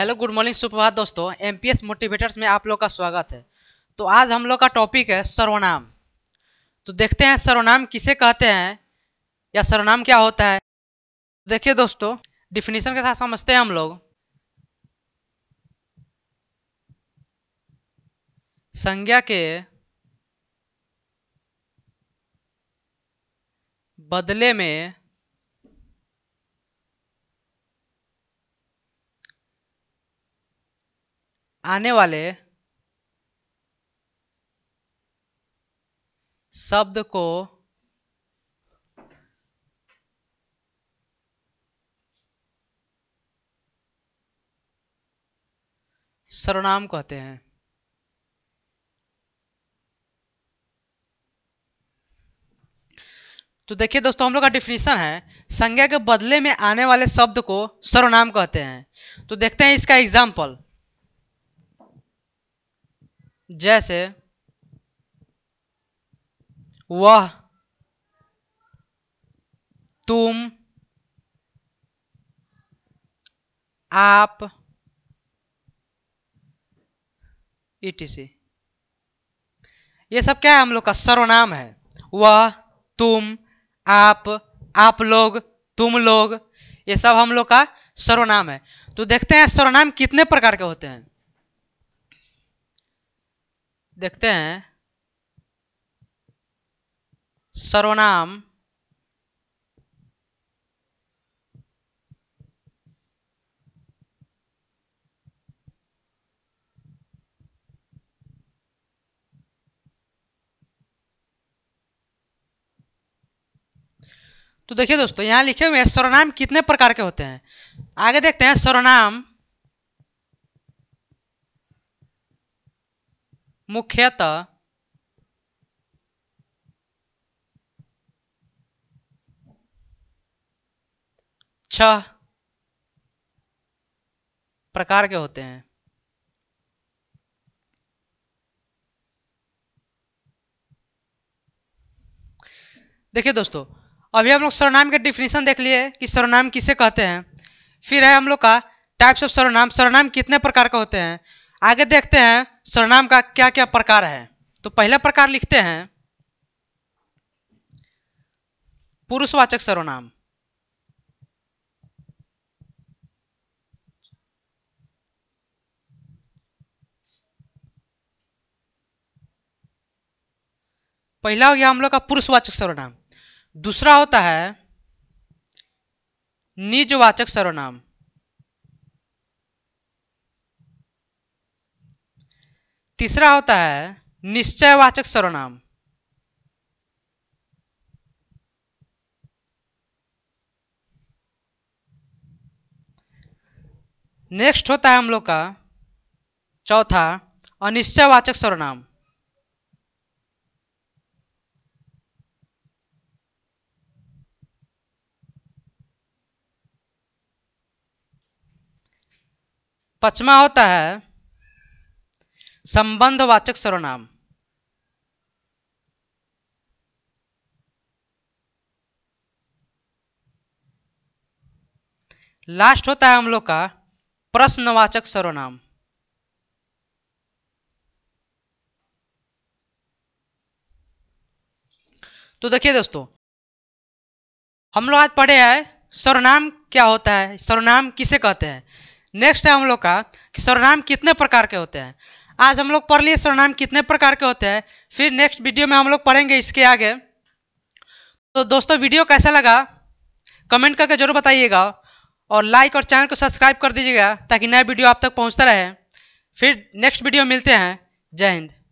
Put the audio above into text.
hello good morning सुप्रभात दोस्तों M P S motivators में आप लोग का स्वागत है तो आज हम लोग का टॉपिक है सर्वनाम तो देखते हैं सर्वनाम किसे कहते हैं या सर्वनाम क्या होता है देखिए दोस्तों डिफिनीशन के साथ समझते हैं हम लोग संज्ञा के बदले में आने वाले शब्द को सर्वनाम कहते हैं तो देखिए दोस्तों हम लोग का डिफिनीशन है संज्ञा के बदले में आने वाले शब्द को सर्वनाम कहते हैं तो देखते हैं इसका एग्जाम्पल जैसे वह तुम आप इटीसी ये सब क्या है हम लोग का सर्वनाम है वह तुम आप आप लोग तुम लोग ये सब हम लोग का सर्वनाम है तो देखते हैं सर्वनाम कितने प्रकार के होते हैं देखते हैं सर्वनाम तो देखिए दोस्तों यहाँ लिखे हुए हैं सर्वनाम कितने प्रकार के होते हैं आगे देखते हैं सर्वनाम मुख्यतः छह प्रकार के होते हैं देखिए दोस्तों अभी हम लोग सर्वनाम के डिफिनेशन देख लिए कि सर्वनाम किसे कहते हैं फिर है हम लोग का टाइप्स ऑफ सर्वनाम सर्वनाम कितने प्रकार के होते हैं आगे देखते हैं सर्वनाम का क्या क्या प्रकार है तो पहला प्रकार लिखते हैं पुरुषवाचक सर्वनाम पहला हो गया हम लोग का पुरुषवाचक सर्वनाम दूसरा होता है निजवाचक सर्वनाम तीसरा होता है निश्चयवाचक सर्वनाम नेक्स्ट होता है हम लोग का चौथा अनिश्चयवाचक सर्वनाम पचमा होता है संबंधवाचक सर्वनाम लास्ट होता है हम लोग का प्रश्नवाचक सर्वनाम तो देखिए दोस्तों हम लोग आज पढ़े हैं सर्वनाम क्या होता है सर्वनाम किसे कहते हैं नेक्स्ट है हम लोग का कि सर्वनाम कितने प्रकार के होते हैं आज हम लोग पढ़ लिए सर्वनाम कितने प्रकार के होते हैं फिर नेक्स्ट वीडियो में हम लोग पढ़ेंगे इसके आगे तो दोस्तों वीडियो कैसा लगा कमेंट करके जरूर बताइएगा और लाइक और चैनल को सब्सक्राइब कर दीजिएगा ताकि नया वीडियो आप तक पहुँचता रहे फिर नेक्स्ट वीडियो मिलते हैं जय हिंद